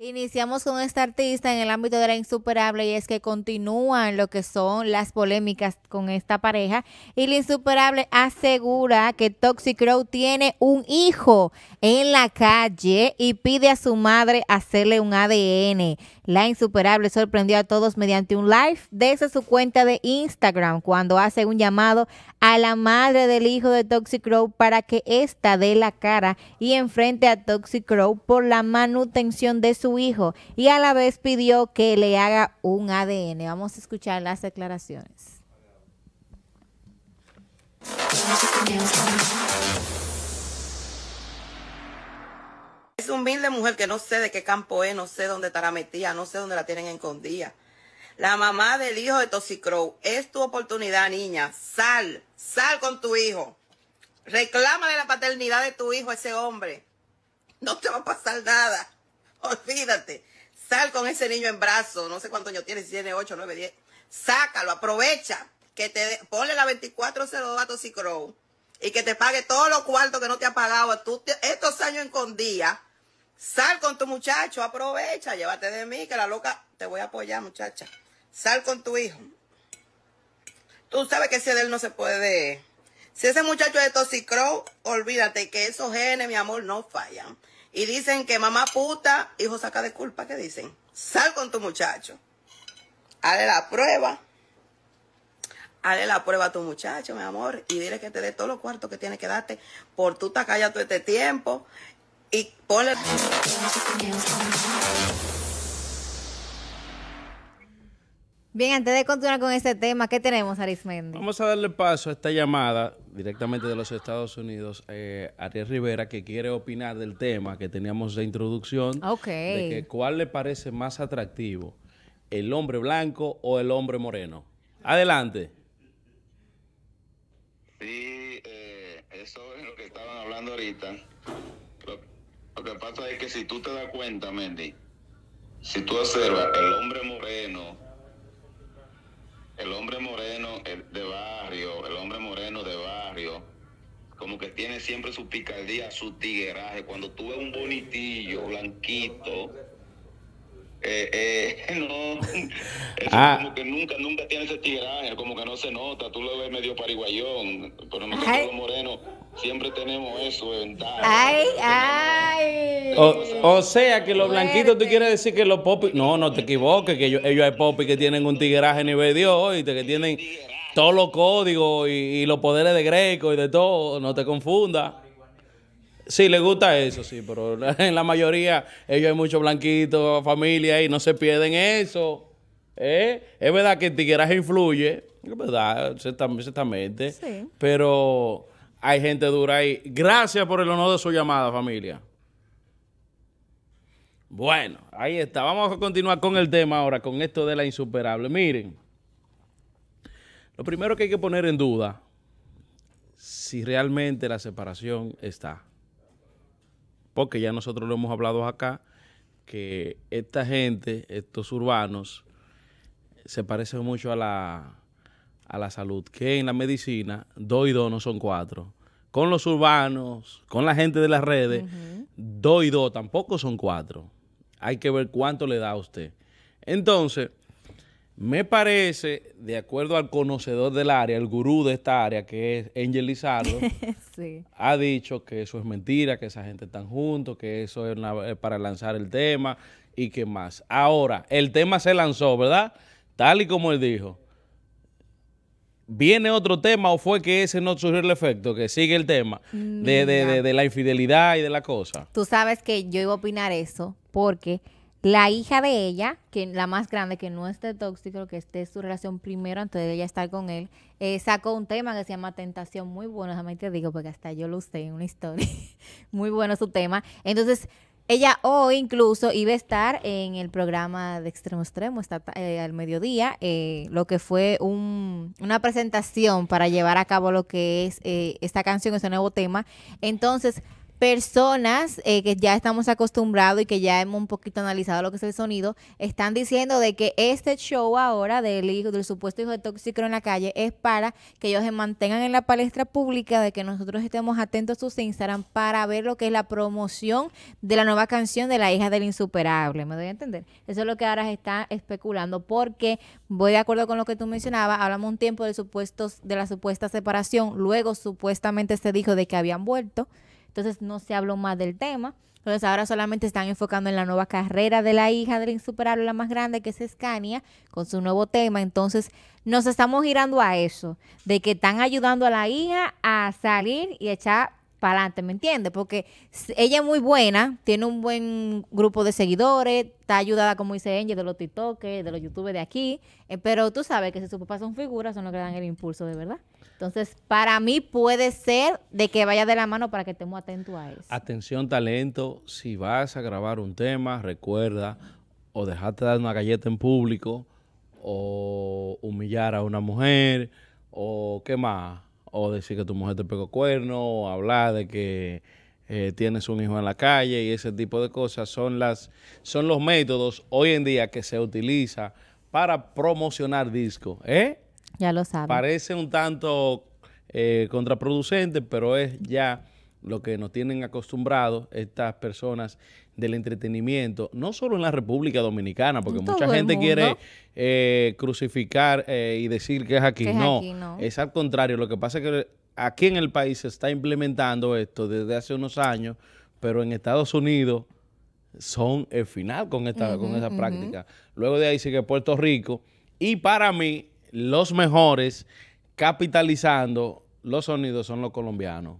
Iniciamos con esta artista en el ámbito de la insuperable y es que continúan lo que son las polémicas con esta pareja y la insuperable asegura que Toxic tiene un hijo en la calle y pide a su madre hacerle un ADN. La insuperable sorprendió a todos mediante un live desde su cuenta de Instagram cuando hace un llamado a la madre del hijo de Toxic para que ésta dé la cara y enfrente a Toxic por la manutención de su hijo y a la vez pidió que le haga un ADN. Vamos a escuchar las declaraciones. Es humilde mujer que no sé de qué campo es, no sé dónde estará metida, no sé dónde la tienen escondida. La mamá del hijo de Tosicrow es tu oportunidad, niña. Sal, sal con tu hijo. de la paternidad de tu hijo a ese hombre. No te va a pasar nada. Olvídate. Sal con ese niño en brazo. No sé cuántos años tiene, si tiene 8, 9, 10. Sácalo, aprovecha. Que te de, ponle la 2402 a Tosicrow y que te pague todos los cuartos que no te ha pagado. estos años en condía. Sal con tu muchacho, aprovecha, llévate de mí, que la loca te voy a apoyar, muchacha. Sal con tu hijo. Tú sabes que si de él no se puede. Si ese muchacho es de Toxicrow, olvídate que esos genes, mi amor, no fallan. Y dicen que mamá puta, hijo saca de culpa, ¿qué dicen? Sal con tu muchacho. Hale la prueba. Hale la prueba a tu muchacho, mi amor. Y dile que te dé todos los cuartos que tiene que darte por tu estar todo este tiempo. Y ponle... Bien, antes de continuar con este tema, ¿qué tenemos, Arismendi? Vamos a darle paso a esta llamada directamente de los Estados Unidos, eh, Rivera, que quiere opinar del tema que teníamos de introducción, de que cuál le parece más atractivo, el hombre blanco o el hombre moreno. Adelante. Sí, eh, eso es lo que estaban hablando ahorita. Lo, que pasa es que si tú te das cuenta, Mendy, si tú observas, el hombre moreno tiene siempre su picardía, su tigueraje. Cuando tú ves un bonitillo, blanquito, eh, eh, no, eso ah. como que nunca, nunca tiene ese tigueraje, como que no se nota, tú lo ves medio pariguayón, pero nosotros los morenos siempre tenemos eso en Ay, ay. O, sea que los blanquitos, tú quieres decir que los popis, no, no te equivoques, que ellos, hay popis que tienen un tigueraje nivel Dios, y que tienen todos los códigos y, los poderes de Greco y de todo, no te confunda. Sí, le gusta eso, sí, pero en la mayoría ellos hay muchos blanquitos, familia y no se pierden eso. ¿eh? Es verdad que el se influye, es verdad, ciertamente, pero hay gente dura ahí. Gracias por el honor de su llamada, familia. Bueno, ahí está. Vamos a continuar con el tema ahora, con esto de la insuperable. Miren. Lo primero que hay que poner en duda si realmente la separación está. Porque ya nosotros lo hemos hablado acá, que esta gente, estos urbanos, se parecen mucho a la, salud, que en la medicina dos y dos no son cuatro. Con los urbanos, con la gente de las redes, dos y dos tampoco son cuatro. Hay que ver cuánto le da a usted. Entonces, me parece, de acuerdo al conocedor del área, el gurú de esta área, que es Angel Lizardo, ha dicho que eso es mentira, que esa gente están juntos, que eso es, eh, para lanzar el tema y que más. Ahora, el tema se lanzó, ¿verdad? Tal y como él dijo. ¿Viene otro tema o fue que ese no surgió el efecto, que sigue el tema de, mm, de la infidelidad y de la cosa? Tú sabes que yo iba a opinar eso porque la hija de ella, que la más grande, que no esté tóxico, que esté su relación primero antes de ella estar con él, eh, sacó un tema que se llama Tentación, muy bueno, déjame te digo, porque hasta yo lo usé en una historia, muy bueno su tema. Entonces, ella hoy incluso iba a estar en el programa de Extremo Extremo está, eh, al mediodía, eh, lo que fue una presentación para llevar a cabo lo que es esta canción, este nuevo tema. Entonces, personas eh, que ya estamos acostumbrados y que ya hemos un poquito analizado lo que es el sonido, están diciendo de que este show ahora del hijo, del supuesto hijo de tóxico en la calle, es para que ellos se mantengan en la palestra pública, de que nosotros estemos atentos a sus Instagram para ver lo que es la promoción de la nueva canción de la hija del insuperable. ¿Me doy a entender? Eso es lo que ahora se está especulando, porque voy de acuerdo con lo que tú mencionabas, hablamos un tiempo de supuestos, de la supuesta separación, luego supuestamente se dijo de que habían vuelto entonces no se habló más del tema. Entonces ahora solamente están enfocando en la nueva carrera de la hija del insuperable, la más grande, que es Scania, con su nuevo tema. Entonces nos estamos girando a eso, de que están ayudando a la hija a salir y echar para adelante, ¿me entiendes? Porque ella es muy buena, tiene un buen grupo de seguidores, está ayudada, como dice Engel de los TikToks, de los youtubers de aquí, eh, pero tú sabes que si sus papás son figuras, son los que dan el impulso, de verdad. Entonces, para mí puede ser de que vaya de la mano para que estemos atentos a eso. Atención, talento, si vas a grabar un tema, recuerda, o dejarte dar una galleta en público, o humillar a una mujer, o qué más o decir que tu mujer te pegó cuerno, o hablar de que eh, tienes un hijo en la calle y ese tipo de cosas son, las, son los métodos hoy en día que se utiliza para promocionar discos. ¿eh? Ya lo sabes. Parece un tanto eh, contraproducente, pero es ya lo que nos tienen acostumbrados estas personas del entretenimiento, no solo en la República Dominicana, porque mucha gente quiere eh, crucificar eh, y decir que es aquí. no, es al contrario. Lo que pasa es que aquí en el país se está implementando esto desde hace unos años, pero en Estados Unidos son el final con esta, con esa práctica. Luego de ahí sigue Puerto Rico. Y para mí, los mejores capitalizando los sonidos son los colombianos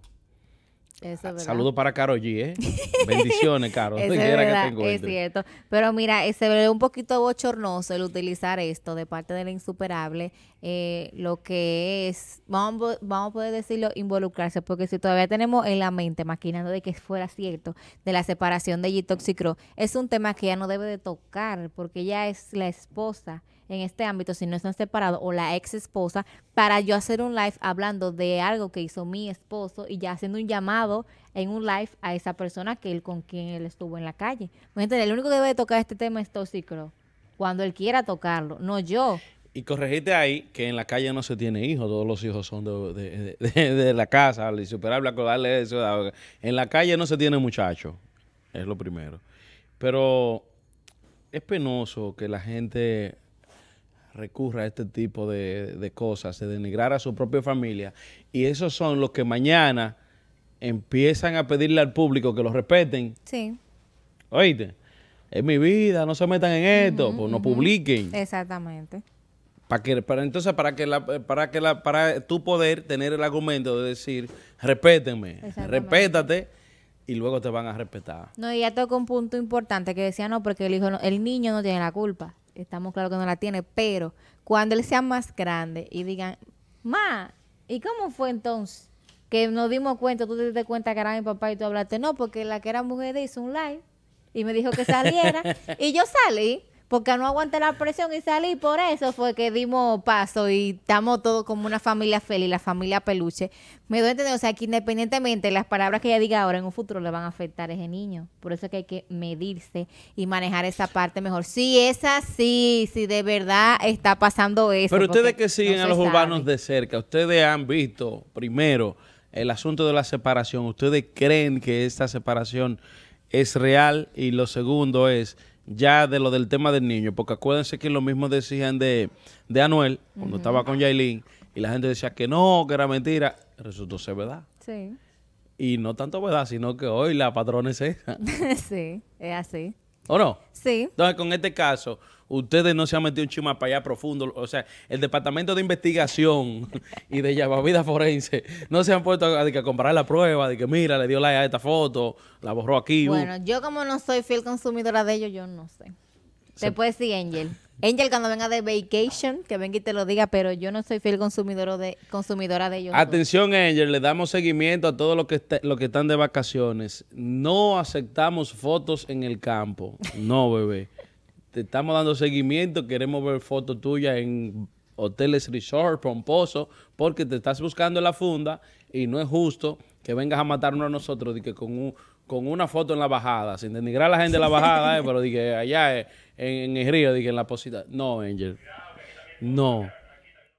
saludos Saludo para Caro G, ¿eh? Bendiciones, Caro. es, es cierto. Pero mira, eh, se ve un poquito bochornoso el utilizar esto de parte de la insuperable, eh, lo que es, vamos, vamos a poder decirlo, involucrarse, porque si todavía tenemos en la mente maquinando de que fuera cierto, de la separación de G-Toxicro, es un tema que ya no debe de tocar, porque ya es la esposa en este ámbito, si no están separados, o la ex esposa, para yo hacer un live hablando de algo que hizo mi esposo y ya haciendo un llamado en un live a esa persona que él con quien él estuvo en la calle. el único que debe tocar este tema es Toxicro, cuando él quiera tocarlo, no yo. Y corregiste ahí que en la calle no se tiene hijos, todos los hijos son de, la casa, al insuperable acordarle eso. En la calle no se tiene muchachos, es lo primero. Pero es penoso que la gente recurra a este tipo de, cosas, se denigrar a su propia familia. Y esos son los que mañana empiezan a pedirle al público que los respeten. Sí. Oíste, es mi vida, no se metan en esto, pues no publiquen. Exactamente. Para que, para, entonces, para que la, para que la, para tú poder tener el argumento de decir, respétenme, respétate, y luego te van a respetar. No, y ya toca un punto importante que decía, no, porque el hijo, el niño no tiene la culpa estamos claros que no la tiene, pero cuando él sea más grande y digan, ma, ¿y cómo fue entonces? Que nos dimos cuenta, tú te diste cuenta que era mi papá y tú hablaste, no, porque la que era mujer hizo un like y me dijo que saliera y yo salí porque no aguanté la presión y salí. Por eso fue que dimos paso y estamos todos como una familia feliz, la familia peluche. Me doy a entender, o sea, que independientemente las palabras que ella diga ahora en un futuro le van a afectar a ese niño. Por eso es que hay que medirse y manejar esa parte mejor. Sí, es así, sí, de verdad está pasando eso. Pero ustedes que siguen a los urbanos de cerca, ustedes han visto primero el asunto de la separación. ¿Ustedes creen que esta separación es real? Y lo segundo es ya de lo del tema del niño, porque acuérdense que lo mismo decían de, Anuel, cuando estaba con Yailin, y la gente decía que no, que era mentira, resultó ser verdad. Sí. Y no tanto verdad, sino que hoy la patrona es esa. sí, es así. ¿O no? Sí. Entonces, con este caso, ustedes no se han metido un chuma para allá profundo. O sea, el Departamento de Investigación y de vida Forense no se han puesto a, a, comparar la prueba, de que mira, le dio like a esta foto, la borró aquí. Uh". Bueno, yo como no soy fiel consumidora de ellos, yo no sé. Después sí, Angel. Angel, cuando venga de vacation, que venga y te lo diga, pero yo no soy fiel consumidor de, consumidora de ellos. Atención, Angel, le damos seguimiento a todos los que, que están de vacaciones. No aceptamos fotos en el campo. No, bebé. te estamos dando seguimiento, queremos ver fotos tuyas en hoteles resort, pomposo, porque te estás buscando en la funda y no es justo que vengas a matarnos a nosotros de que con, con una foto en la bajada, sin denigrar a la gente de la bajada, eh, pero dije, allá es en, el río, dije, en la posita. No, Angel. No.